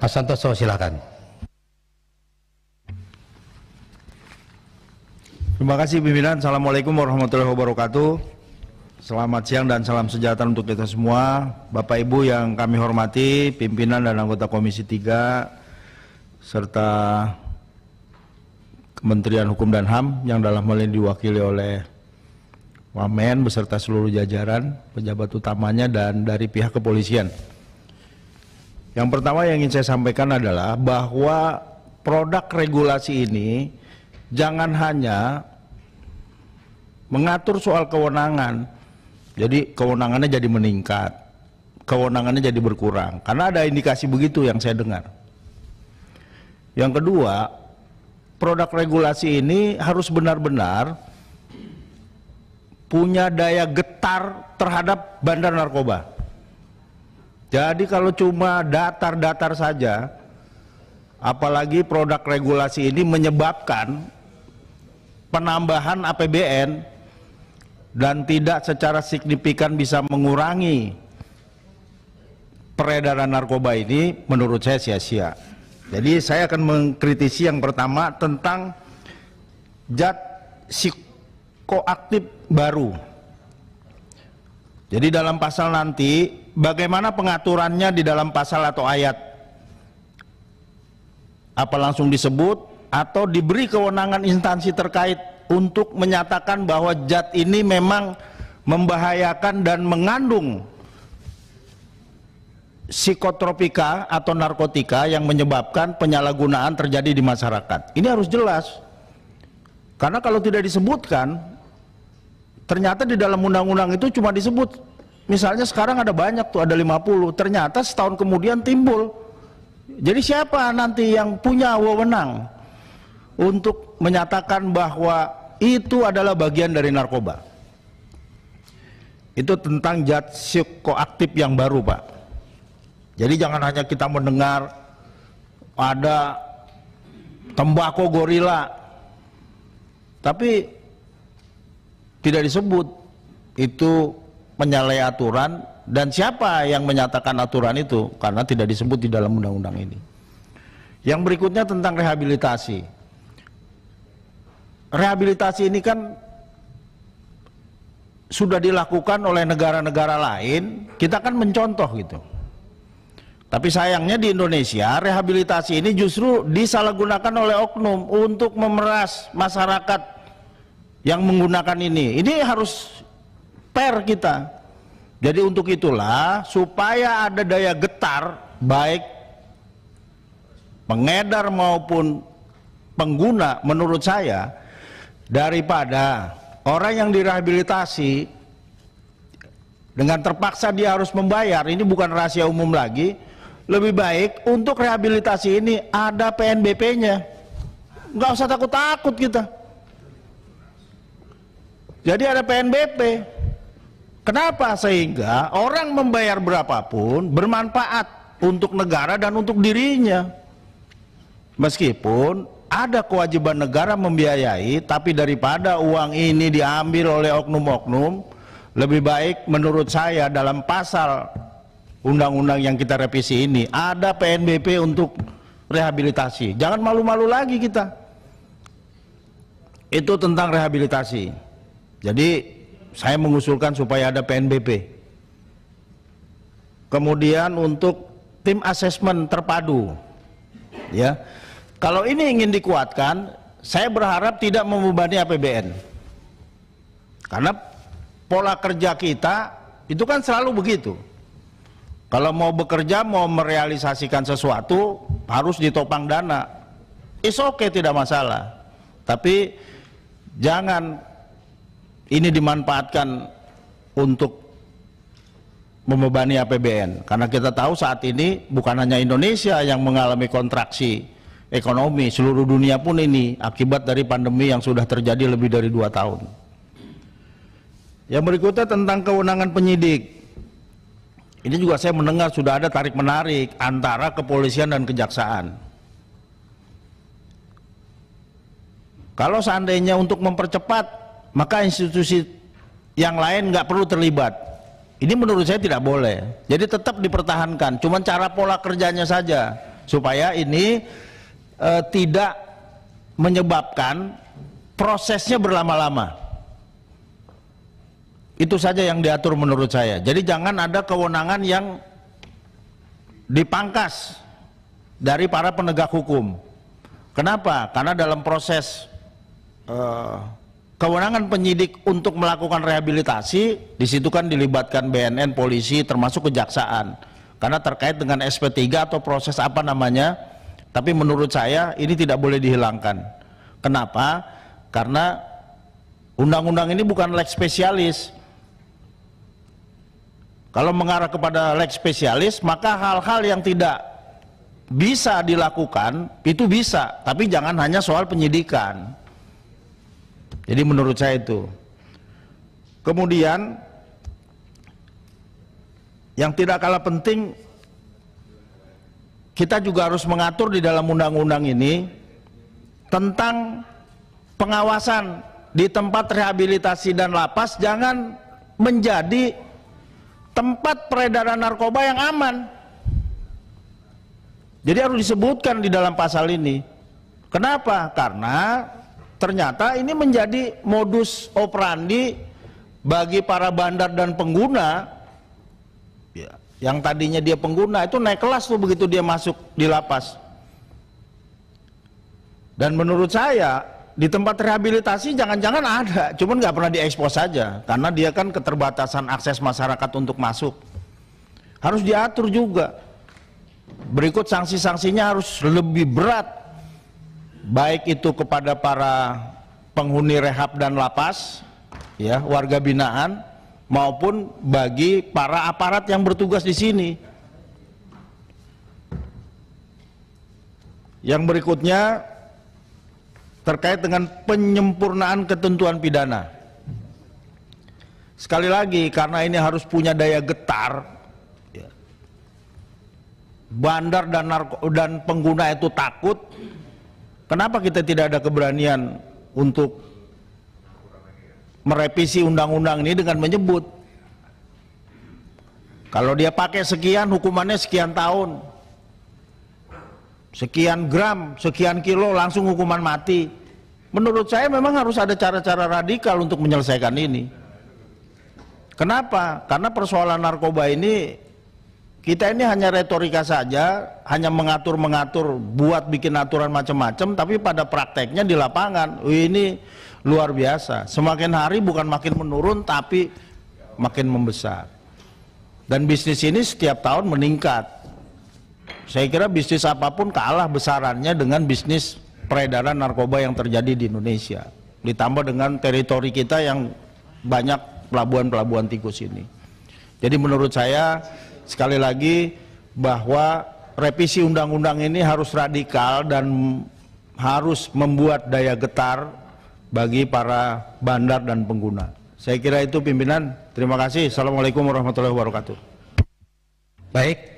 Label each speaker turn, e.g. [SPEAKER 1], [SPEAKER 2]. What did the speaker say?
[SPEAKER 1] Pak Santoso silakan. Terima kasih pimpinan. Assalamualaikum warahmatullahi wabarakatuh. Selamat siang dan salam sejahtera untuk kita semua. Bapak Ibu yang kami hormati, pimpinan dan anggota Komisi 3 serta Kementerian Hukum dan HAM yang dalam hal ini diwakili oleh Wamen beserta seluruh jajaran, pejabat utamanya dan dari pihak kepolisian. Yang pertama yang ingin saya sampaikan adalah bahwa produk regulasi ini jangan hanya mengatur soal kewenangan. Jadi kewenangannya jadi meningkat, kewenangannya jadi berkurang. Karena ada indikasi begitu yang saya dengar. Yang kedua, produk regulasi ini harus benar-benar punya daya getar terhadap bandar narkoba. Jadi kalau cuma datar-datar saja, apalagi produk regulasi ini menyebabkan penambahan APBN dan tidak secara signifikan bisa mengurangi peredaran narkoba ini menurut saya sia-sia. Jadi saya akan mengkritisi yang pertama tentang zat psikoaktif baru. Jadi dalam pasal nanti bagaimana pengaturannya di dalam pasal atau ayat? Apa langsung disebut atau diberi kewenangan instansi terkait untuk menyatakan bahwa zat ini memang membahayakan dan mengandung psikotropika atau narkotika yang menyebabkan penyalahgunaan terjadi di masyarakat. Ini harus jelas. Karena kalau tidak disebutkan, ternyata di dalam undang-undang itu cuma disebut Misalnya sekarang ada banyak tuh, ada 50. Ternyata setahun kemudian timbul. Jadi siapa nanti yang punya wewenang untuk menyatakan bahwa itu adalah bagian dari narkoba? Itu tentang zat psikoaktif yang baru, Pak. Jadi jangan hanya kita mendengar ada tembakau gorila tapi tidak disebut itu menyalahi aturan dan siapa yang menyatakan aturan itu karena tidak disebut di dalam undang-undang ini. Yang berikutnya tentang rehabilitasi. Rehabilitasi ini kan sudah dilakukan oleh negara-negara lain, kita kan mencontoh gitu. Tapi sayangnya di Indonesia rehabilitasi ini justru disalahgunakan oleh oknum untuk memeras masyarakat yang menggunakan ini. Ini harus prepare kita. Jadi untuk itulah supaya ada daya getar baik pengedar maupun pengguna menurut saya daripada orang yang direhabilitasi dengan terpaksa dia harus membayar ini bukan rahasia umum lagi lebih baik untuk rehabilitasi ini ada PNBP-nya nggak usah takut-takut kita jadi ada PNBP Kenapa? Sehingga orang membayar berapapun bermanfaat untuk negara dan untuk dirinya. Meskipun ada kewajiban negara membiayai, tapi daripada uang ini diambil oleh oknum-oknum, lebih baik menurut saya dalam pasal undang-undang yang kita revisi ini ada PNBP untuk rehabilitasi. Jangan malu-malu lagi kita. Itu tentang rehabilitasi. Jadi saya mengusulkan supaya ada PNBP. Kemudian untuk tim asesmen terpadu. Ya. Kalau ini ingin dikuatkan, saya berharap tidak membebani APBN. Karena pola kerja kita itu kan selalu begitu. Kalau mau bekerja, mau merealisasikan sesuatu, harus ditopang dana. Is okay, tidak masalah. Tapi jangan ini dimanfaatkan untuk membebani APBN karena kita tahu saat ini bukan hanya Indonesia yang mengalami kontraksi ekonomi seluruh dunia pun ini akibat dari pandemi yang sudah terjadi lebih dari dua tahun yang berikutnya tentang kewenangan penyidik ini juga saya mendengar sudah ada tarik menarik antara kepolisian dan kejaksaan kalau seandainya untuk mempercepat maka institusi yang lain nggak perlu terlibat. Ini menurut saya tidak boleh. Jadi tetap dipertahankan. Cuman cara pola kerjanya saja supaya ini e, tidak menyebabkan prosesnya berlama-lama. Itu saja yang diatur menurut saya. Jadi jangan ada kewenangan yang dipangkas dari para penegak hukum. Kenapa? Karena dalam proses eh, kewenangan penyidik untuk melakukan rehabilitasi di situ kan dilibatkan BNN, polisi, termasuk kejaksaan. Karena terkait dengan SP3 atau proses apa namanya, tapi menurut saya ini tidak boleh dihilangkan. Kenapa? Karena undang-undang ini bukan lex spesialis. Kalau mengarah kepada lex spesialis, maka hal-hal yang tidak bisa dilakukan itu bisa, tapi jangan hanya soal penyidikan. Jadi menurut saya itu. Kemudian yang tidak kalah penting kita juga harus mengatur di dalam undang-undang ini tentang pengawasan di tempat rehabilitasi dan lapas jangan menjadi tempat peredaran narkoba yang aman. Jadi harus disebutkan di dalam pasal ini. Kenapa? Karena ternyata ini menjadi modus operandi bagi para bandar dan pengguna ya, yang tadinya dia pengguna itu naik kelas tuh begitu dia masuk di lapas dan menurut saya di tempat rehabilitasi jangan-jangan ada cuman nggak pernah diekspos saja karena dia kan keterbatasan akses masyarakat untuk masuk harus diatur juga berikut sanksi-sanksinya harus lebih berat baik itu kepada para penghuni rehab dan lapas, ya warga binaan maupun bagi para aparat yang bertugas di sini. Yang berikutnya terkait dengan penyempurnaan ketentuan pidana. Sekali lagi karena ini harus punya daya getar ya, bandar dan narko, dan pengguna itu takut Kenapa kita tidak ada keberanian untuk merevisi undang-undang ini dengan menyebut kalau dia pakai sekian hukumannya sekian tahun sekian gram, sekian kilo langsung hukuman mati menurut saya memang harus ada cara-cara radikal untuk menyelesaikan ini kenapa? karena persoalan narkoba ini kita ini hanya retorika saja, hanya mengatur-mengatur, buat bikin aturan macam-macam, tapi pada prakteknya di lapangan, ini luar biasa. Semakin hari bukan makin menurun, tapi makin membesar. Dan bisnis ini setiap tahun meningkat. Saya kira bisnis apapun kalah besarannya dengan bisnis peredaran narkoba yang terjadi di Indonesia. Ditambah dengan teritori kita yang banyak pelabuhan-pelabuhan tikus ini. Jadi menurut saya sekali lagi bahwa revisi undang-undang ini harus radikal dan harus membuat daya getar bagi para bandar dan pengguna. Saya kira itu pimpinan. Terima kasih. Assalamualaikum warahmatullahi wabarakatuh. Baik,